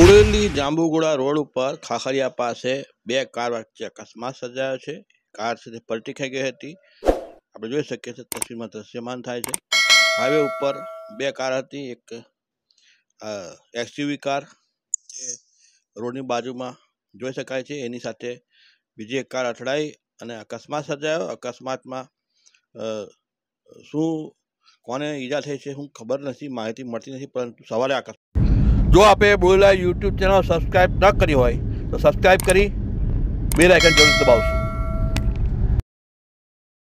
Bodeli Jambughoda road ઉપર ખાખરિયા પાસે બે કાર વચ્ચે અકસ્માત સર્જાયો છે કાર સાથે પલટી ખાઈ ગઈ હતી આપણે જોઈ શકીએ છીએ તસવીરમાં દ્રશ્યમાન થાય છે હાઈવે ઉપર બે કાર હતી એક એસયુવી કાર જે રોડની બાજુમાં જોઈ શકાય છે એની સાથે બીજી એક કાર અથડાઈ અને અકસ્માત સર્જાયો અકસ્માતમાં શું કોને ઈજા થઈ છે હું ખબર નથી માહિતી મળતી નથી પરંતુ સવારે અકસ્માત જો આપે બોલેલા યુટ્યુબ ચેનલ સબસ્ક્રાઈબ ન કરી હોય તો સબસ્ક્રાઈબ કરી બે આઇકન જરૂર દબાવશો